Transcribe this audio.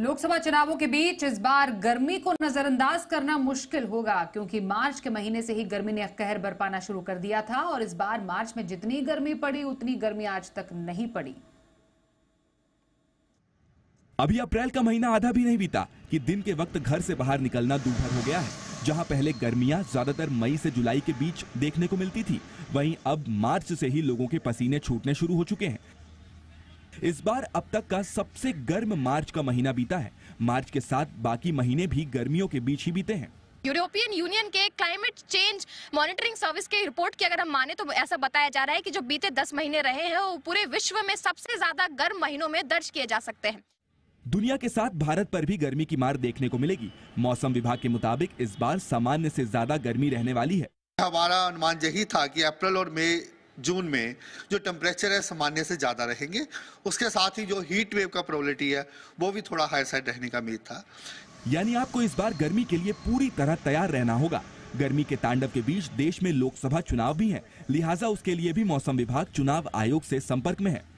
लोकसभा चुनावों के बीच इस बार गर्मी को नजरअंदाज करना मुश्किल होगा क्योंकि मार्च के महीने से ही गर्मी ने कहर बरपाना शुरू कर दिया था और इस बार मार्च में जितनी गर्मी पड़ी उतनी गर्मी आज तक नहीं पड़ी अभी अप्रैल का महीना आधा भी नहीं बीता कि दिन के वक्त घर से बाहर निकलना दूभर हो गया है जहां पहले गर्मियां ज्यादातर मई से जुलाई के बीच देखने को मिलती थी वहीं अब मार्च से ही लोगों के पसीने छूटने शुरू हो चुके हैं इस बार अब तक का सबसे गर्म मार्च का महीना बीता है मार्च के साथ बाकी महीने भी गर्मियों के बीच ही बीते हैं यूरोपियन यूनियन के क्लाइमेट चेंज मॉनिटरिंग सर्विस की रिपोर्ट की अगर हम माने तो ऐसा बताया जा रहा है कि जो बीते दस महीने रहे हैं वो पूरे विश्व में सबसे ज्यादा गर्म महीनों में दर्ज किए जा सकते हैं दुनिया के साथ भारत पर भी गर्मी की मार देखने को मिलेगी मौसम विभाग के मुताबिक इस बार सामान्य ऐसी ज्यादा गर्मी रहने वाली है हमारा अनुमान यही था की अप्रैल और मई जून में जो टेम्परेचर है सामान्य से ज़्यादा रहेंगे उसके साथ ही जो हीट वेव का प्रोबेबिलिटी है वो भी थोड़ा हाई साइड रहने का उम्मीद था यानी आपको इस बार गर्मी के लिए पूरी तरह तैयार रहना होगा गर्मी के तांडव के बीच देश में लोकसभा चुनाव भी है लिहाजा उसके लिए भी मौसम विभाग चुनाव आयोग से संपर्क में है